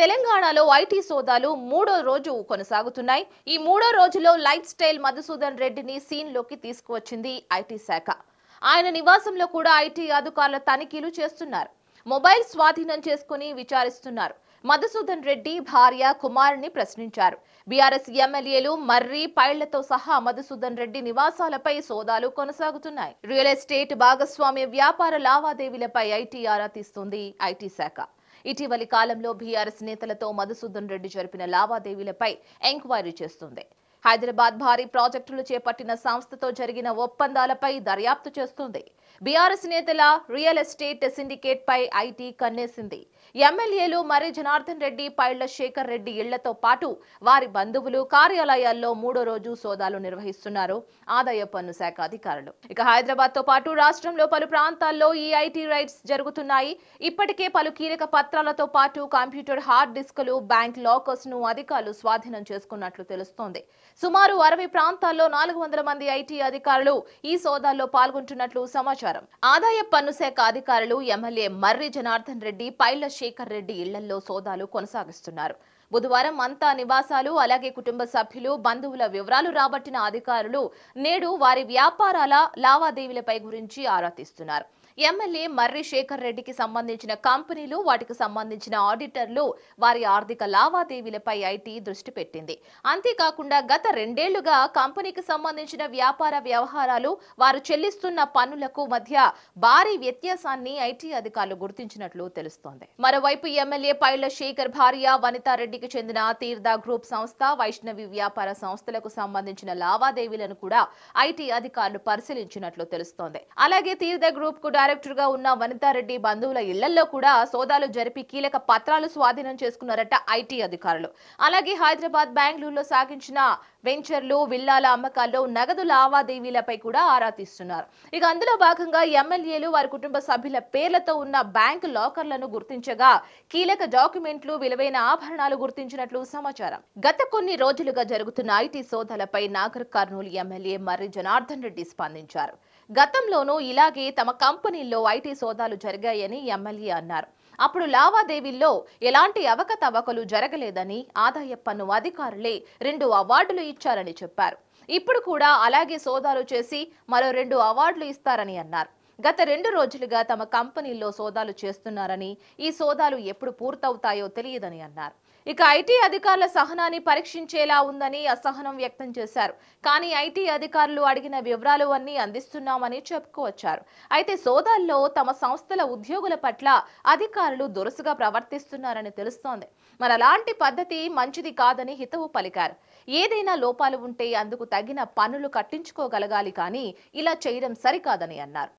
తెలంగాణలో ఐటీ సోదాలు మూడో రోజు కొనసాగుతున్నాయి ఈ మూడో రోజులో లైఫ్ స్టైల్ మధుసూదన్ రెడ్డిని సీన్లోకి తీసుకువచ్చింది ఐటీ శాఖ ఆయన నివాసంలో కూడా ఐటీ అధికారుల తనిఖీలు చేస్తున్నారు మొబైల్ స్వాధీనం చేసుకుని విచారిస్తున్నారు మధుసూదన్ రెడ్డి భార్య కుమారుని ప్రశ్నించారు బీఆర్ఎస్ ఎమ్మెల్యేలు మర్రి పైళ్లతో సహా మధుసూదన్ రెడ్డి నివాసాలపై సోదాలు కొనసాగుతున్నాయి రియల్ ఎస్టేట్ భాగస్వామ్య వ్యాపార లావాదేవీలపై ఐటీ ఆరా తీస్తుంది ఐటీ శాఖ ఇటీవలి కాలంలో బీఆర్ఎస్ నేతలతో మధుసూదన్ రెడ్డి జరిపిన లావాదేవీలపై ఎంక్వైరీ చేస్తుంది హైదరాబాద్ భారీ ప్రాజెక్టులు చేపట్టిన సంస్థతో జరిగిన ఒప్పందాలపై దర్యాప్తు చేస్తుంది బీఆర్ఎస్ నేతల రియల్ ఎస్టేట్ సిండికేట్ పై ఐటీ కన్నేసింది ఎమ్మెల్యేలు మరి జనార్దన్ రెడ్డి పైళ్ల శేఖర్ రెడ్డి ఇళ్లతో పాటు వారి బంధువులు కార్యాలయాల్లో మూడో రోజు సోదాలు నిర్వహిస్తున్నారు ఆదాయ పన్ను శాఖ అధికారులు ఇక హైదరాబాద్ తో పాటు రాష్ట్రంలో పలు ప్రాంతాల్లో ఈ ఐటీ రైడ్స్ జరుగుతున్నాయి ఇప్పటికే పలు కీలక పత్రాలతో పాటు కంప్యూటర్ హార్డ్ డిస్కులు బ్యాంక్ లాకర్స్ ను అధికారులు స్వాధీనం చేసుకున్నట్లు తెలుస్తోంది సుమారు అరవై ప్రాంతాల్లో నాలుగు వందల మంది ఐటీ అధికారులు ఈ సోదాల్లో పాల్గొంటున్నట్లు సమాచారం ఆదాయ పన్ను శాఖ అధికారులు ఎమ్మెల్యే మర్రి జనార్దన్ రెడ్డి పైల శేఖర్ రెడ్డి ఇళ్లలో సోదాలు కొనసాగిస్తున్నారు బుధవారం అంతా నివాసాలు అలాగే కుటుంబ సభ్యులు బంధువుల వివరాలు రాబట్టిన అధికారులు నేడు వారి వ్యాపారాల లావాదేవీలపై గురించి ఆరా తీస్తున్నారు ఎమ్మెల్యే మర్రి శేఖర్ రెడ్డికి సంబంధించిన కంపెనీలు వాటికి సంబంధించిన ఆడిటర్లు వారి ఆర్థిక లావాదేవీలపై ఐటీ దృష్టి పెట్టింది అంతేకాకుండా గత రెండేళ్లుగా కంపెనీకి సంబంధించిన వ్యాపార వ్యవహారాలు వారు చెల్లిస్తున్న పన్నులకు మధ్య భారీ వ్యత్యాసాన్ని ఐటీ అధికారులు గుర్తించినట్లు తెలుస్తోంది మరోవైపు ఎమ్మెల్యే పైళ్ల శేఖర్ భార్య వనితారెడ్డికి చెందిన తీర్థ గ్రూప్ సంస్థ వైష్ణవి వ్యాపార సంస్థలకు సంబంధించిన లావాదేవీలను కూడా ఐటీ అధికారులు పరిశీలించినట్లు తెలుస్తోంది అలాగే తీర్థ గ్రూప్ కూడా డైరెక్టర్గా ఉన్న వనితారెడ్డి బంధువుల ఇళ్లలో కూడా సోదాలు జరిపి కీలక పత్రాలు స్వాధీనం చేసుకున్నారట ఐటీ అధికారులు అలాగే హైదరాబాద్ బెంగళూరులో సాగించిన వెంచర్లు విల్లాల అమ్మకాల్లో నగదు లావాదేవీలపై కూడా ఆరా తీస్తున్నారు ఇక అందులో భాగంగా ఎమ్మెల్యేలు వారి కుటుంబ సభ్యుల పేర్లతో ఉన్న బ్యాంకు లాకర్లను గుర్తించగా కీలక డాక్యుమెంట్లు విలువైన ఆభరణాలు గుర్తించినట్లు సమాచారం గత కొన్ని రోజులుగా జరుగుతున్న ఐటీ సోదాలపై నాగర్ కర్నూలు ఎమ్మెల్యే మర్రి జనార్దన్ రెడ్డి స్పందించారు గతంలోనూ ఇలాగే తమ కంపెనీల్లో ఐటీ సోదాలు జరిగాయని ఎమ్మెల్యే అన్నారు అప్పుడు లావాదేవీల్లో ఎలాంటి అవకతవకలు జరగలేదని ఆదాయ పన్ను అధికారులే రెండు అవార్డులు ఇచ్చారని చెప్పారు ఇప్పుడు కూడా అలాగే సోదాలు చేసి మరో రెండు అవార్డులు ఇస్తారని అన్నారు గత రెండు రోజులుగా తమ కంపెనీల్లో సోదాలు చేస్తున్నారని ఈ సోదాలు ఎప్పుడు పూర్తవుతాయో తెలియదని అన్నారు ఇక ఐటీ అధికారుల సహనాన్ని పరీక్షించేలా ఉందని అసహనం వ్యక్తం చేశారు కానీ ఐటీ అధికారులు అడిగిన వివరాలు అన్ని అందిస్తున్నామని చెప్పుకొచ్చారు అయితే సోదాల్లో తమ సంస్థల ఉద్యోగుల పట్ల అధికారులు దురుసుగా ప్రవర్తిస్తున్నారని తెలుస్తోంది మరి పద్ధతి మంచిది కాదని హితవు పలికారు ఏదైనా లోపాలు ఉంటే అందుకు తగిన పనులు కట్టించుకోగలగాలి కానీ ఇలా చేయడం సరికాదని అన్నారు